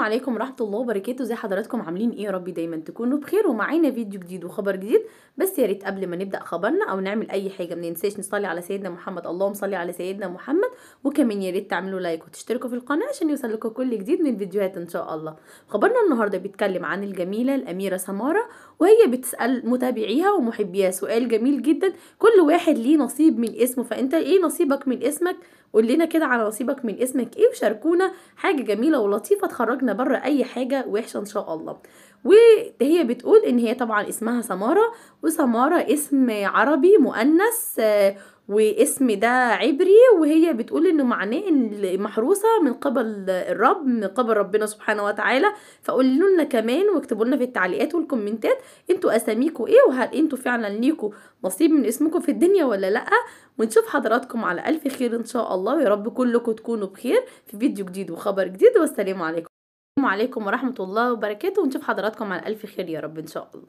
السلام عليكم ورحمة الله وبركاته زي حضراتكم عاملين ايه يا ربي دايما تكونوا بخير ومعانا فيديو جديد وخبر جديد بس يا ريت قبل ما نبدا خبرنا او نعمل اي حاجه ما ننساش نصلي على سيدنا محمد اللهم صل على سيدنا محمد وكمان يا ريت تعملوا لايك وتشتركوا في القناه عشان يوصل لكم كل جديد من الفيديوهات ان شاء الله خبرنا النهارده بيتكلم عن الجميله الاميره سماره وهي بتسال متابعيها ومحبيها سؤال جميل جدا كل واحد ليه نصيب من اسمه فانت ايه نصيبك من اسمك قول لنا كده على نصيبك من اسمك ايه وشاركونا حاجه جميله ولطيفه تخرجنا دماغنا بره اي حاجه وحشه ان شاء الله وهي بتقول ان هي طبعا اسمها سماره وسماره اسم عربي مؤنث واسم ده عبري وهي بتقول انه معناه ان محروسه من قبل الرب من قبل ربنا سبحانه وتعالى فقولوا لنا كمان واكتبوا لنا في التعليقات والكومنتات انتوا اساميكوا ايه وهل انتوا فعلا ليكوا نصيب من اسمكم في الدنيا ولا لا ونشوف حضراتكم على الف خير ان شاء الله ويا رب كلكم تكونوا بخير في فيديو جديد وخبر جديد والسلام عليكم السلام عليكم ورحمة الله وبركاته ونشوف حضراتكم على ألف خير يا رب إن شاء الله